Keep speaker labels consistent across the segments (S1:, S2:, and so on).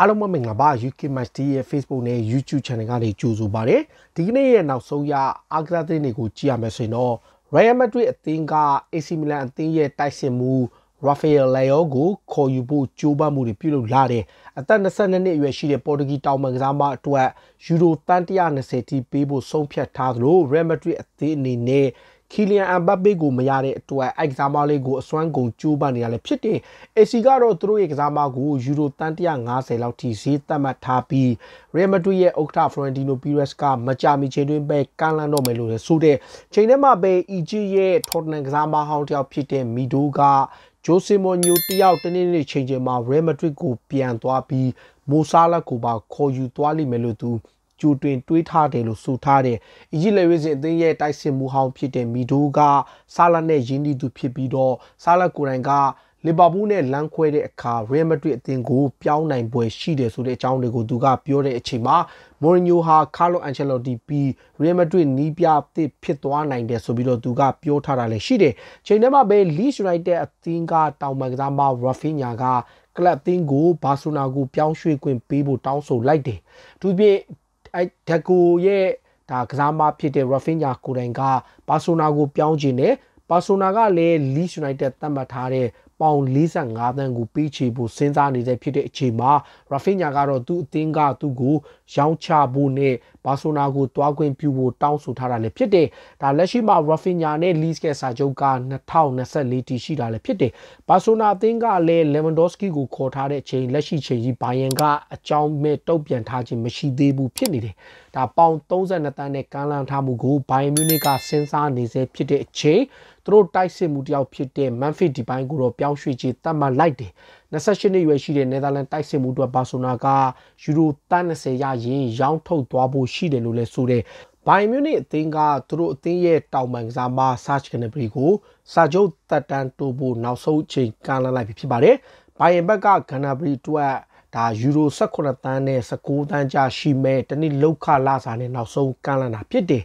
S1: အားလုံးပဲမင်္ဂလာပါ UK Match TV ရဲ့ Facebook နဲ့ YouTube Channel ကနေကြိုဆိုပါရစေ။ဒီကနေ့ရဲ့နောက်ဆုံးရအာဂရာသတင်းတွေကိုကြည့်ရမယ်ဆိုရင်တော့ Real Madrid အသင်းက AC Milan အသင်းရဲ့တိုက်စစ်မှု Rafael Leao ကိုခေါ်ယူဖို့ကြိုးပမ်းမှုတွေပြုလုပ်လာတယ်။အသက်22နှစ်အရွယ်ရှိတဲ့ပေါ်တူဂီတောင်ပန်ကစားမအတွက်ယူရိုသန်း120တိပေးဖို့ဆုံးဖြတ်ထားသလို Real Madrid အသင်းအနေနဲ့ကီလီယန်အမ်ဘပ်ပေကိုမရတဲ့အတွက်အိုက်ကစားမလေးကိုအစွမ်းကုန်ကျိုးပန်းနေရလဲဖြစ်တယ်။ AC ကတော့သူတို့ရဲ့ကစားမကိုယူရိုတန်150လောက်ထိဈေးသတ်မှတ်ထားပြီးရီယယ်မက်ဒရစ်ရဲ့ဥက္ကဋ္ဌဖရန်တီနိုပီရက်စ်ကမကြာမီချိန်တွင်းပဲကမ်းလှမ်းတော့မယ်လို့ဆိုတဲ့ချိန်ထဲမှာပဲအီဂျစ်ရဲ့ထော်တနမ်ကစားမဟောင်းတယောက်ဖြစ်တဲ့မီဒိုကဂျိုစီမိုညိုတယောက်တနေ့နေ့ချိန်ချိန်မှာရီယယ်မက်ဒရစ်ကိုပြန်သွားပြီးမိုဆာလက်ကိုပါခေါ်ယူသွားလိမ့်မယ်လို့သူကြိုတင်တွေးထားတယ်လို့ဆိုထားတယ်အီဂျစ်လက်ရွေးစင်အသင်းရဲ့တိုက်စစ်မှုဟောင်းဖြစ်တဲ့မီဒိုကဆာလာနဲ့ယင်းဒီသူဖြစ်ပြီးတော့ဆာလာကိုရိုင်ကလီဗာပူးနဲ့လမ်းခွဲတဲ့အခါရီယယ်မက်ဒရစ်အသင်းကို ပြောင်းနိုင်ပွဲရှိတယ်ဆိုတဲ့အကြောင်းတွေကိုသူကပြောတဲ့အချိန်မှာမော်ရီညိုဟာကာလိုအန်ချယ်လော်တီပီရီယယ်မက်ဒရစ်နီးပြအသစ်ဖြစ်သွားနိုင်တယ်ဆိုပြီးတော့သူကပြောထားတာလည်းရှိတယ်။ချိန်ထဲမှာပဲလီရှ်ရိုက်တဲ့အသင်းကတောင်ပန်ကစားမရာဖီညာကကလပ်အသင်းကိုဘာဆိုနာကိုပြောင်းရွှေ့ခွင့်ပေးဖို့တောင်းဆိုလိုက်တယ်။သူပြင်အဲ့ဒက်ကိုရဲ့ဒါကစားမဖြစ်တဲ့ Rafinha ကိုယ်တိုင်က Barcelona ကိုပြောင်းချင်တယ် Barcelona ကလည်း Leeds United သတ်မှတ်ထားတဲ့ပေါင်45တန်းကိုပေးချေဖို့စဉ်းစားနေတဲ့ဖြစ်တဲ့အချိန်မှာရာဖင်ညာကတော့သူ့အသင်းကသူ့ကိုရောင်းချဖို့နဲ့ဘာဆိုနာကိုတွားခွင့်ပြုဖို့တောင်းဆိုထားတာလည်းဖြစ်တယ်။ဒါလက်ရှိမှာရာဖင်ညာနဲ့လီစ်ကစာချုပ်က2024တီရှိတာလည်းဖြစ်တယ်။ဘာဆိုနာအသင်းကလည်းလေမန်ဒေါစကီကိုခေါ်ထားတဲ့အချိန်လက်ရှိချိန်ကြီးဘိုင်ယန်ကအကြောင်းမဲ့တုံ့ပြန်ထားခြင်းမရှိသေးဘူးဖြစ်နေတယ်။ဒါပေါင်32တန်းနဲ့ကမ်းလှမ်းထားမှုကိုဘိုင်မြူနစ်ကစဉ်းစားနေစေဖြစ်တဲ့အချိန်သူတို့တိုက်စစ်မှုတယောက်ဖြစ်တဲ့ Memphis Depay ကိုတော့ပြောင်းရွှေ့ချေသတ်မှတ်လိုက်တယ်28နှစ်ရွယ်ရှိတဲ့ Netherlands တိုက်စစ်မှုအတွက် Barcelona ကယူရို30ရရင်ရောင်းထုတ်သွားဖို့ရှိတယ်လို့လဲဆိုတဲ့ဘိုင်မြူနစ်အသင်းကသူတို့အသင်းရဲ့တောင်ပန်ကစားမ Serge Gnabry ကိုစာချုပ်သက်တမ်းတိုးဖို့နောက်ဆုံးအချိန်ကမ်းလှမ်းလိုက်ပြီဖြစ်ပါတယ်ဘိုင်ယန်ဘက်က Gnabry တို့ကဒါယူရို18တန်းနဲ့19တန်းကြာရှိမဲ့တနစ်လောက်ခလာစာနဲ့နောက်ဆုံးကန့်လန့်တာဖြစ်တယ်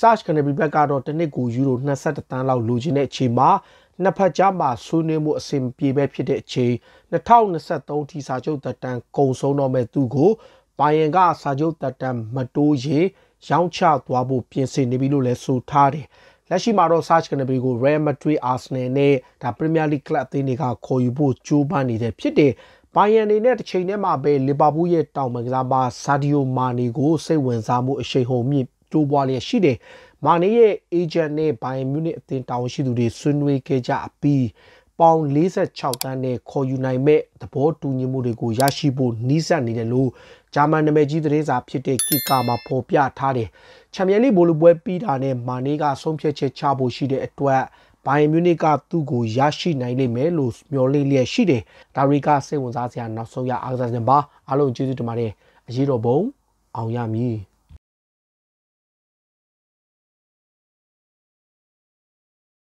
S1: Search Canary ဘက်ကတော့တနစ်ကိုယူရို21တန်းလောက်လိုချင်တဲ့အချိန်မှာနှစ်ဖက်ကြားမှာဆွေးနွေးမှုအဆင်ပြေပဲဖြစ်တဲ့အချိန်2023ထိစာချုပ်သက်တမ်းကုန်ဆုံးတော့မဲ့သူကိုဘိုင်ယန်ကစာချုပ်သက်တမ်းမတိုးရေရောင်းချသွားဖို့ပြင်ဆင်နေပြီလို့လည်းဆိုထားတယ်လက်ရှိမှာတော့ Search Canary ကို Real Madrid Arsenal နဲ့ဒါ Premier League ကလပ်အသင်းတွေကခေါ်ယူဖို့ကြိုးပမ်းနေတယ်ဖြစ်တယ်ဘိုင်ယန်နေနဲ့တစ်ချိန်တည်းမှာပဲလီဗာပူးရဲ့တောင်ပန်ကစားပါဆာဒီယိုမာနီကိုစိတ်ဝင်စားမှု အရှိန်ဟုန်မြင့်တိုးပွားလျက်ရှိတယ်။မာနီရဲ့ agent နဲ့ဘိုင်ယန်မြူးနစ်အသင်းတာဝန်ရှိသူတွေဆွေးနွေးခဲ့ကြပြီးပေါင်46တန်းနဲ့ခေါ်ယူနိုင်မဲ့သဘောတူညီမှုတွေကိုရရှိဖို့နှီးစပ်နေတယ်လို့ဂျာမန်နာမည်ကြီးသတင်းစာဖြစ်တဲ့ကီကာမှာဖော်ပြထားတယ်။ချန်ပီယံလိဘိုလူပွဲပြီးတာနဲ့မာနီကဆုံးဖြတ်ချက်ချဖို့ရှိတဲ့အတွက်ဘိုင်မြူနစ်ကသူ့ကိုရရှိနိုင်လိမ့်မယ်လို့မျှော်လင့်လျက်ရှိတယ်ဒါရီကစိတ်ဝင်စားစရာနောက်ဆုံးရအားကစားစင်ပါအားလုံးကျေးဇူးတင်ပါတယ်အရေးတော်ပုံအောင်ရမည်